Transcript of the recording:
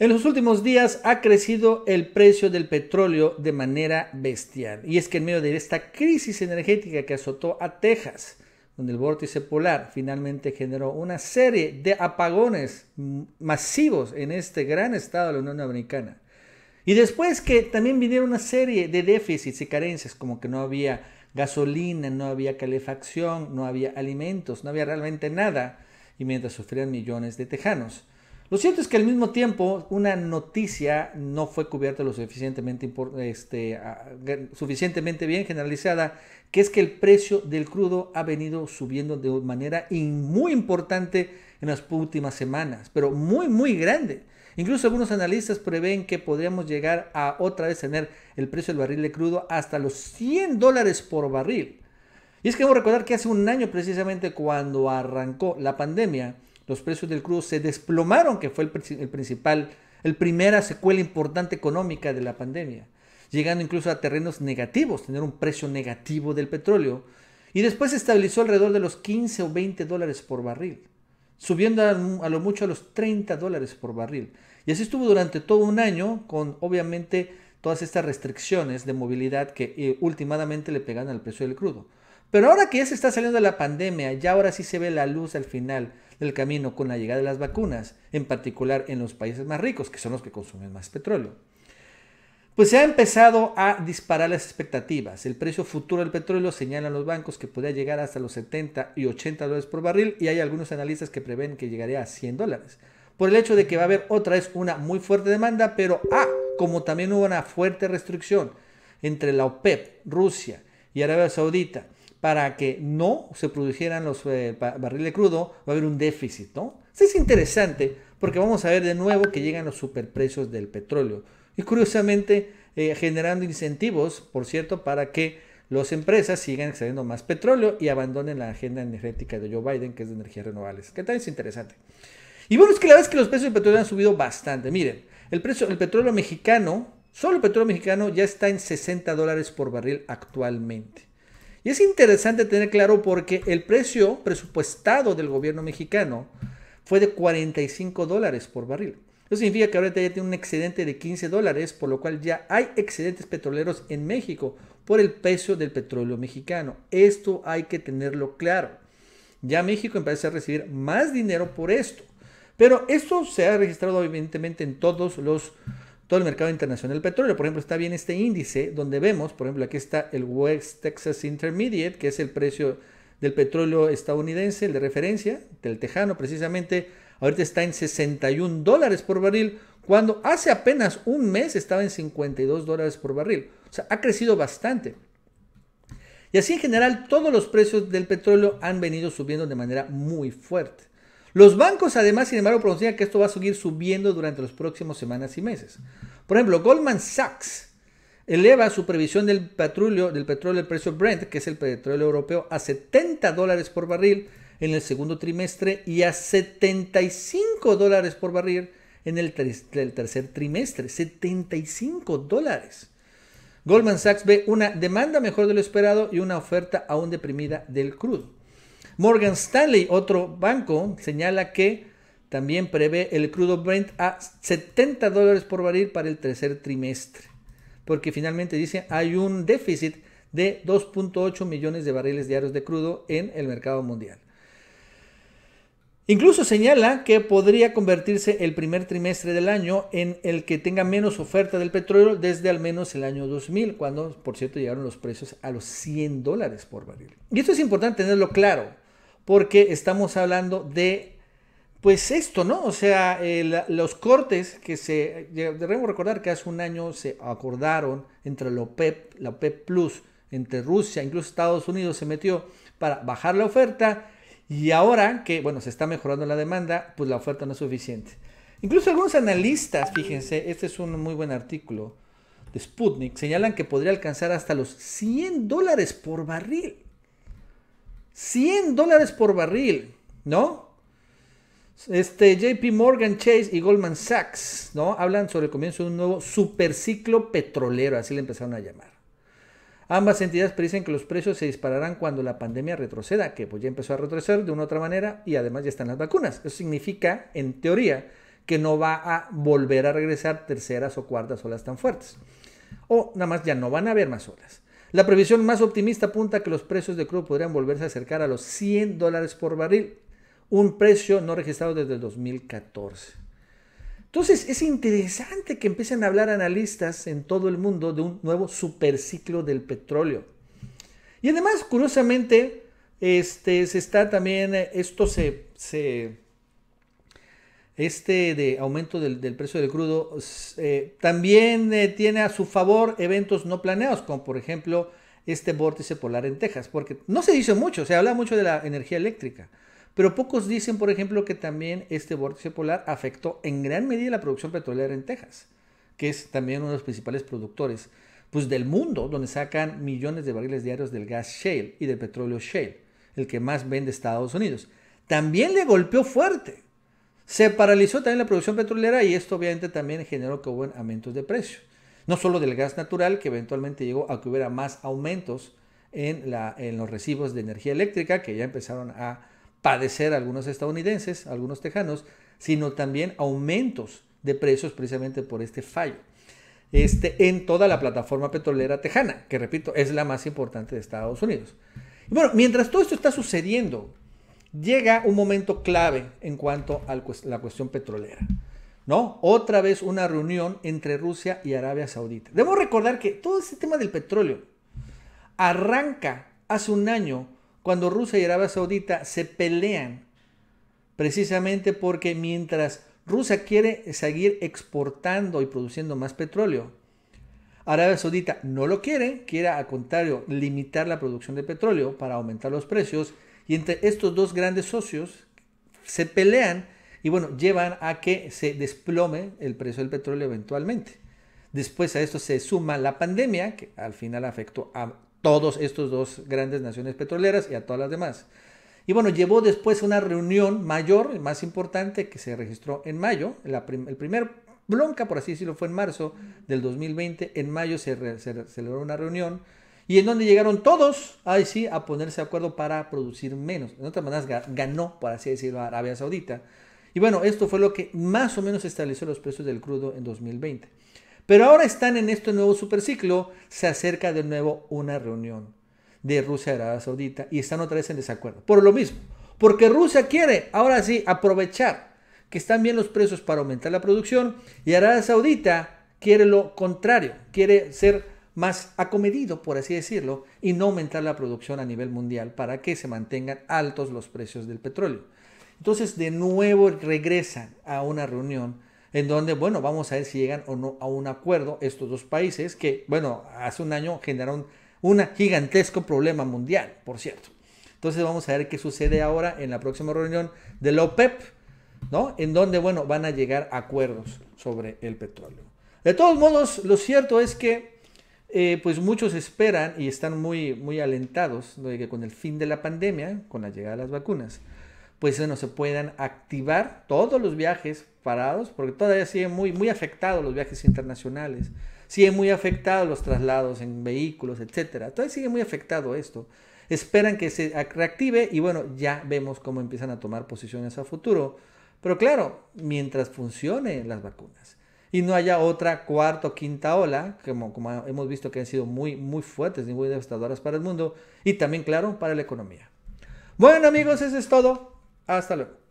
En los últimos días ha crecido el precio del petróleo de manera bestial. Y es que en medio de esta crisis energética que azotó a Texas, donde el vórtice polar finalmente generó una serie de apagones masivos en este gran estado de la Unión Americana. Y después que también vinieron una serie de déficits y carencias, como que no había gasolina, no había calefacción, no había alimentos, no había realmente nada, y mientras sufrían millones de tejanos. Lo cierto es que al mismo tiempo una noticia no fue cubierta lo suficientemente, este, suficientemente bien generalizada, que es que el precio del crudo ha venido subiendo de manera muy importante en las últimas semanas, pero muy, muy grande. Incluso algunos analistas prevén que podríamos llegar a otra vez tener el precio del barril de crudo hasta los 100 dólares por barril. Y es que a recordar que hace un año precisamente cuando arrancó la pandemia, los precios del crudo se desplomaron, que fue el, principal, el primera secuela importante económica de la pandemia, llegando incluso a terrenos negativos, tener un precio negativo del petróleo, y después se estabilizó alrededor de los 15 o 20 dólares por barril, subiendo a, lo mucho a los 30 dólares por barril. Y así estuvo durante todo un año, con obviamente todas estas restricciones de movilidad que eh, últimamente le pegan al precio del crudo. Pero ahora que ya se está saliendo de la pandemia, ya ahora sí se ve la luz al final el camino con la llegada de las vacunas, en particular en los países más ricos, que son los que consumen más petróleo. Pues se ha empezado a disparar las expectativas. El precio futuro del petróleo señalan los bancos que podría llegar hasta los 70 y 80 dólares por barril y hay algunos analistas que prevén que llegaría a 100 dólares. Por el hecho de que va a haber otra vez una muy fuerte demanda, pero ah, como también hubo una fuerte restricción entre la OPEP, Rusia y Arabia Saudita para que no se produjeran los eh, barriles crudo, va a haber un déficit, ¿no? es interesante porque vamos a ver de nuevo que llegan los superprecios del petróleo. Y curiosamente, eh, generando incentivos, por cierto, para que las empresas sigan excediendo más petróleo y abandonen la agenda energética de Joe Biden, que es de energías renovables. ¿Qué tal? Es interesante. Y bueno, es que la verdad es que los precios del petróleo han subido bastante. Miren, el precio, del petróleo mexicano, solo el petróleo mexicano ya está en 60 dólares por barril actualmente. Y es interesante tener claro porque el precio presupuestado del gobierno mexicano fue de 45 dólares por barril. Eso significa que ahorita ya tiene un excedente de 15 dólares, por lo cual ya hay excedentes petroleros en México por el precio del petróleo mexicano. Esto hay que tenerlo claro. Ya México empieza a recibir más dinero por esto. Pero esto se ha registrado evidentemente en todos los todo el mercado internacional del petróleo. Por ejemplo, está bien este índice donde vemos, por ejemplo, aquí está el West Texas Intermediate, que es el precio del petróleo estadounidense, el de referencia, del tejano precisamente, ahorita está en 61 dólares por barril, cuando hace apenas un mes estaba en 52 dólares por barril. O sea, ha crecido bastante. Y así en general todos los precios del petróleo han venido subiendo de manera muy fuerte. Los bancos además, sin embargo, pronuncian que esto va a seguir subiendo durante los próximas semanas y meses. Por ejemplo, Goldman Sachs eleva su previsión del petróleo, del petróleo, el precio Brent, que es el petróleo europeo, a 70 dólares por barril en el segundo trimestre y a 75 dólares por barril en el, el tercer trimestre. 75 dólares. Goldman Sachs ve una demanda mejor de lo esperado y una oferta aún deprimida del crudo. Morgan Stanley, otro banco, señala que también prevé el crudo Brent a 70 dólares por barril para el tercer trimestre. Porque finalmente dice, hay un déficit de 2.8 millones de barriles diarios de crudo en el mercado mundial. Incluso señala que podría convertirse el primer trimestre del año en el que tenga menos oferta del petróleo desde al menos el año 2000, cuando, por cierto, llegaron los precios a los 100 dólares por barril. Y esto es importante tenerlo claro porque estamos hablando de, pues esto, ¿no? O sea, eh, los cortes que se, debemos recordar que hace un año se acordaron entre la OPEP, la OPEP Plus, entre Rusia, incluso Estados Unidos se metió para bajar la oferta y ahora que, bueno, se está mejorando la demanda, pues la oferta no es suficiente. Incluso algunos analistas, fíjense, este es un muy buen artículo de Sputnik, señalan que podría alcanzar hasta los 100 dólares por barril. 100 dólares por barril, ¿no? Este, JP Morgan Chase y Goldman Sachs, ¿no? Hablan sobre el comienzo de un nuevo superciclo petrolero, así le empezaron a llamar. Ambas entidades predicen que los precios se dispararán cuando la pandemia retroceda, que pues ya empezó a retroceder de una u otra manera y además ya están las vacunas. Eso significa, en teoría, que no va a volver a regresar terceras o cuartas olas tan fuertes. O nada más ya no van a haber más olas. La previsión más optimista apunta que los precios de crudo podrían volverse a acercar a los 100 dólares por barril, un precio no registrado desde el 2014. Entonces es interesante que empiecen a hablar analistas en todo el mundo de un nuevo superciclo del petróleo. Y además, curiosamente, este, se está también, esto se este de aumento del, precio del crudo eh, también eh, tiene a su favor eventos no planeados, como por ejemplo este vórtice polar en Texas, porque no se dice mucho, se habla mucho de la energía eléctrica, pero pocos dicen, por ejemplo, que también este vórtice polar afectó en gran medida la producción petrolera en Texas, que es también uno de los principales productores pues, del mundo, donde sacan millones de barriles diarios del gas shale y del petróleo shale, el que más vende Estados Unidos. También le golpeó fuerte se paralizó también la producción petrolera y esto obviamente también generó que hubo aumentos de precios. No solo del gas natural, que eventualmente llegó a que hubiera más aumentos en, la, en los recibos de energía eléctrica, que ya empezaron a padecer algunos estadounidenses, algunos tejanos, sino también aumentos de precios precisamente por este fallo. Este, en toda la plataforma petrolera tejana, que repito, es la más importante de Estados Unidos. bueno, mientras todo esto está sucediendo, llega un momento clave en cuanto a la cuestión petrolera. ¿No? Otra vez una reunión entre Rusia y Arabia Saudita. Debemos recordar que todo este tema del petróleo arranca hace un año cuando Rusia y Arabia Saudita se pelean precisamente porque mientras Rusia quiere seguir exportando y produciendo más petróleo, Arabia Saudita no lo quiere, quiere al contrario limitar la producción de petróleo para aumentar los precios y entre estos dos grandes socios se pelean y bueno, llevan a que se desplome el precio del petróleo eventualmente. Después a esto se suma la pandemia, que al final afectó a todos estos dos grandes naciones petroleras y a todas las demás. Y bueno, llevó después una reunión mayor, más importante, que se registró en mayo. el primer bronca, por así decirlo, fue en marzo del 2020. En mayo se, se celebró una reunión y en donde llegaron todos, ahí sí, a ponerse de acuerdo para producir menos. En otras maneras, ganó, por así decirlo, Arabia Saudita. Y bueno, esto fue lo que más o menos estableció los precios del crudo en 2020. Pero ahora están en este nuevo superciclo, se acerca de nuevo una reunión de Rusia y Arabia Saudita y están otra vez en desacuerdo. Por lo mismo, porque Rusia quiere, ahora sí, aprovechar que están bien los precios para aumentar la producción y Arabia Saudita quiere lo contrario, quiere ser más acomedido, por así decirlo, y no aumentar la producción a nivel mundial para que se mantengan altos los precios del petróleo. Entonces, de nuevo regresan a una reunión en donde, bueno, vamos a ver si llegan o no a un acuerdo estos dos países que, bueno, hace un año generaron un gigantesco problema mundial, por cierto. Entonces vamos a ver qué sucede ahora en la próxima reunión de la OPEP, ¿no? En donde, bueno, van a llegar acuerdos sobre el petróleo. De todos modos, lo cierto es que eh, pues muchos esperan y están muy, muy alentados de que con el fin de la pandemia, con la llegada de las vacunas, pues no se puedan activar todos los viajes parados, porque todavía siguen muy, muy afectados los viajes internacionales, siguen muy afectados los traslados en vehículos, etcétera. Todavía sigue muy afectado esto. Esperan que se reactive y bueno, ya vemos cómo empiezan a tomar posiciones a futuro. Pero claro, mientras funcionen las vacunas, y no haya otra cuarta o quinta ola, como, como hemos visto que han sido muy, muy fuertes y muy devastadoras para el mundo y también, claro, para la economía. Bueno amigos, eso es todo. Hasta luego.